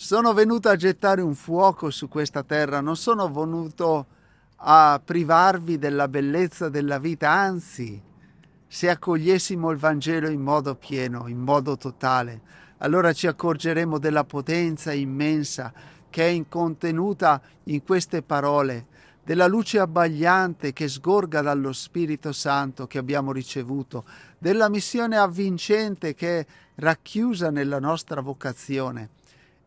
sono venuto a gettare un fuoco su questa terra, non sono venuto a privarvi della bellezza della vita, anzi, se accogliessimo il Vangelo in modo pieno, in modo totale, allora ci accorgeremo della potenza immensa che è contenuta in queste parole, della luce abbagliante che sgorga dallo Spirito Santo che abbiamo ricevuto, della missione avvincente che è racchiusa nella nostra vocazione.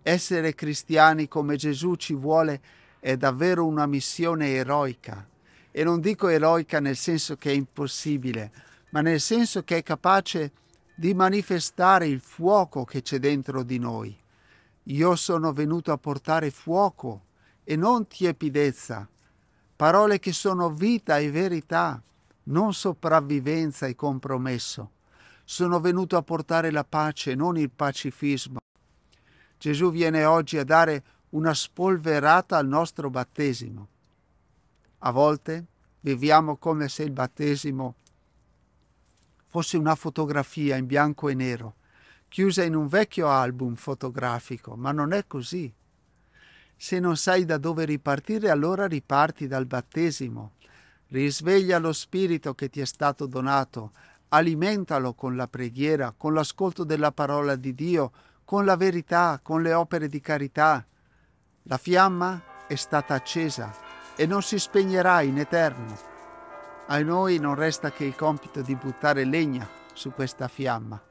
Essere cristiani come Gesù ci vuole è davvero una missione eroica. E non dico eroica nel senso che è impossibile, ma nel senso che è capace di manifestare il fuoco che c'è dentro di noi. Io sono venuto a portare fuoco e non tiepidezza, parole che sono vita e verità, non sopravvivenza e compromesso. Sono venuto a portare la pace, non il pacifismo. Gesù viene oggi a dare una spolverata al nostro battesimo. A volte viviamo come se il battesimo fosse una fotografia in bianco e nero, chiusa in un vecchio album fotografico, ma non è così. Se non sai da dove ripartire, allora riparti dal battesimo. Risveglia lo spirito che ti è stato donato, alimentalo con la preghiera, con l'ascolto della parola di Dio, con la verità, con le opere di carità. La fiamma è stata accesa e non si spegnerà in eterno. A noi non resta che il compito di buttare legna su questa fiamma.